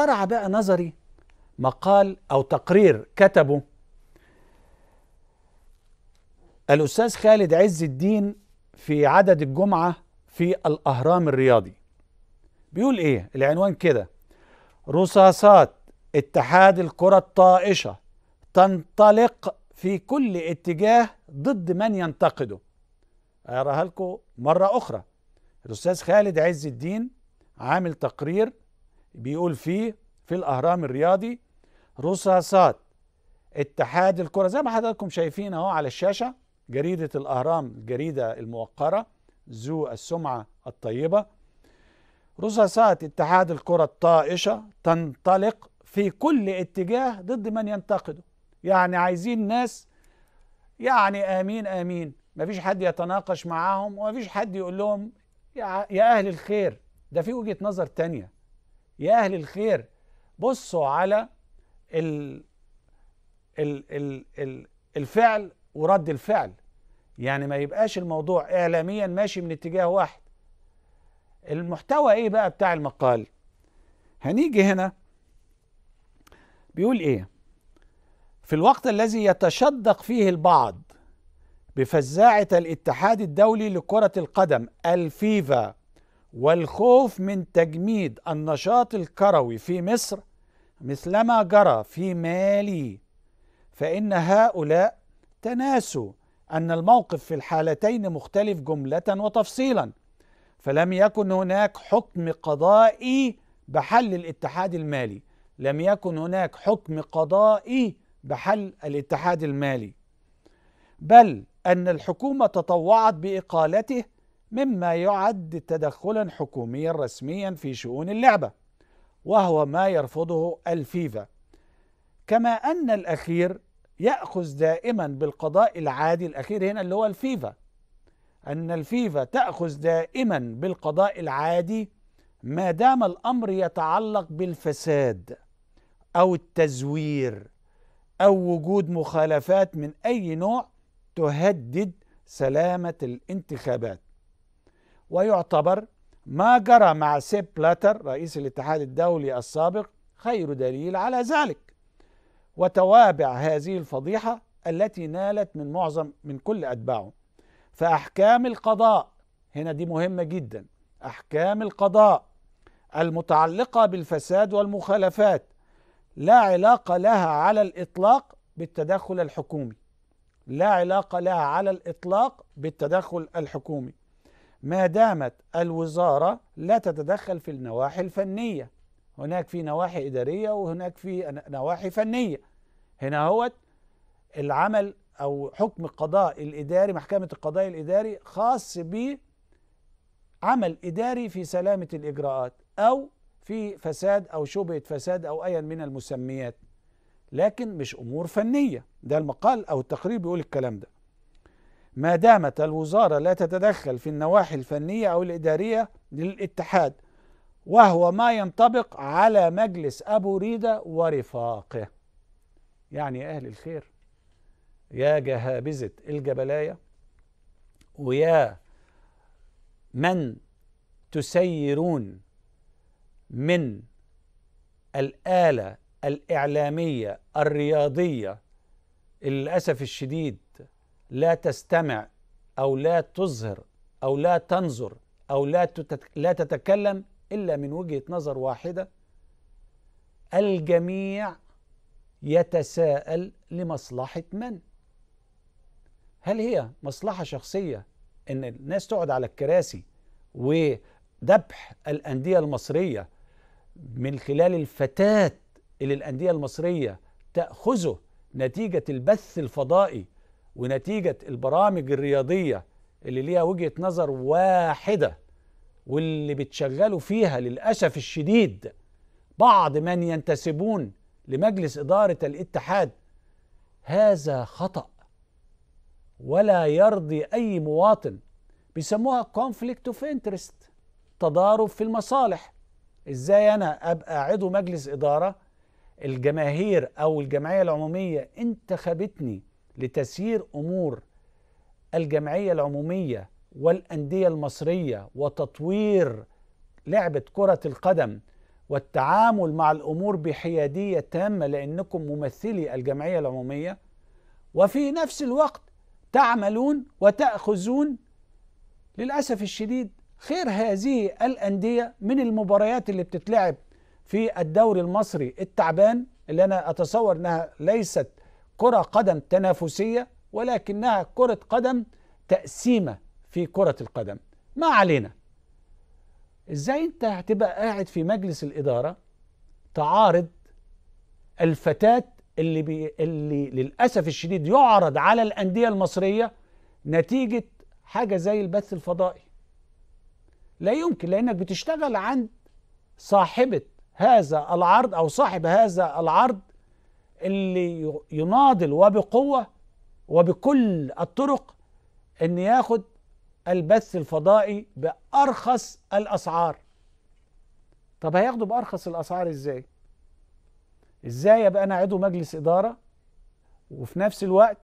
اخترع بقى نظري مقال أو تقرير كتبه الأستاذ خالد عز الدين في عدد الجمعة في الأهرام الرياضي بيقول إيه العنوان كده رصاصات اتحاد الكرة الطائشة تنطلق في كل اتجاه ضد من ينتقده أقراها لكم مرة أخرى الأستاذ خالد عز الدين عامل تقرير بيقول فيه في الاهرام الرياضي رصاصات اتحاد الكره زي ما حضراتكم شايفين اهو على الشاشه جريده الاهرام الجريده الموقره ذو السمعه الطيبه رصاصات اتحاد الكره الطائشه تنطلق في كل اتجاه ضد من ينتقده يعني عايزين ناس يعني امين امين مفيش حد يتناقش معاهم ومفيش حد يقول لهم يا اهل الخير ده في وجهه نظر تانيه يا أهل الخير بصوا على ال ال ال ال الفعل ورد الفعل يعني ما يبقاش الموضوع إعلاميا ماشي من اتجاه واحد المحتوى إيه بقى بتاع المقال هنيجي هنا بيقول إيه في الوقت الذي يتشدق فيه البعض بفزاعة الاتحاد الدولي لكرة القدم الفيفا والخوف من تجميد النشاط الكروي في مصر مثلما جرى في مالي فإن هؤلاء تناسوا أن الموقف في الحالتين مختلف جملة وتفصيلا فلم يكن هناك حكم قضائي بحل الاتحاد المالي لم يكن هناك حكم قضائي بحل الاتحاد المالي بل أن الحكومة تطوعت بإقالته مما يعد تدخلا حكوميا رسميا في شؤون اللعبه وهو ما يرفضه الفيفا كما ان الاخير ياخذ دائما بالقضاء العادي الاخير هنا اللي هو الفيفا ان الفيفا تاخذ دائما بالقضاء العادي ما دام الامر يتعلق بالفساد او التزوير او وجود مخالفات من اي نوع تهدد سلامه الانتخابات ويعتبر ما جرى مع سيب بلاتر رئيس الاتحاد الدولي السابق خير دليل على ذلك وتوابع هذه الفضيحة التي نالت من معظم من كل أتباعه فأحكام القضاء هنا دي مهمة جدا أحكام القضاء المتعلقة بالفساد والمخالفات لا علاقة لها على الإطلاق بالتدخل الحكومي لا علاقة لها على الإطلاق بالتدخل الحكومي ما دامت الوزارة لا تتدخل في النواحي الفنية هناك في نواحي إدارية وهناك في نواحي فنية هنا هو العمل أو حكم القضاء الإداري محكمة القضاء الإداري خاص بعمل إداري في سلامة الإجراءات أو في فساد أو شبهة فساد أو أيا من المسميات لكن مش أمور فنية ده المقال أو التقرير بيقول الكلام ده ما دامت الوزارة لا تتدخل في النواحي الفنية أو الإدارية للاتحاد وهو ما ينطبق على مجلس أبو ريدة ورفاقه يعني يا أهل الخير يا جهابزة الجبلاية ويا من تسيرون من الآلة الإعلامية الرياضية للأسف الشديد لا تستمع أو لا تظهر أو لا تنظر أو لا لا تتكلم إلا من وجهة نظر واحدة الجميع يتساءل لمصلحة من؟ هل هي مصلحة شخصية إن الناس تقعد على الكراسي وذبح الأندية المصرية من خلال الفتات اللي الأندية المصرية تأخذه نتيجة البث الفضائي ونتيجة البرامج الرياضية اللي ليها وجهة نظر واحدة واللي بتشغلوا فيها للأسف الشديد بعض من ينتسبون لمجلس إدارة الاتحاد هذا خطأ ولا يرضي أي مواطن بيسموها conflict of interest تضارب في المصالح ازاي انا ابقى عضو مجلس اداره الجماهير او الجمعيه العموميه انتخبتني لتسيير امور الجمعيه العموميه والانديه المصريه وتطوير لعبه كره القدم والتعامل مع الامور بحياديه تامه لانكم ممثلي الجمعيه العموميه وفي نفس الوقت تعملون وتاخذون للاسف الشديد خير هذه الانديه من المباريات اللي بتتلعب في الدوري المصري التعبان اللي انا اتصور انها ليست كرة قدم تنافسية ولكنها كرة قدم تقسيمة في كرة القدم ما علينا ازاي انت هتبقى قاعد في مجلس الإدارة تعارض الفتاة اللي, بي... اللي للأسف الشديد يعرض على الأندية المصرية نتيجة حاجة زي البث الفضائي لا يمكن لأنك بتشتغل عند صاحبة هذا العرض أو صاحب هذا العرض اللي يناضل وبقوه وبكل الطرق ان ياخد البث الفضائي بارخص الاسعار طب هياخده بارخص الاسعار ازاي ازاي ابقى انا عضو مجلس اداره وفي نفس الوقت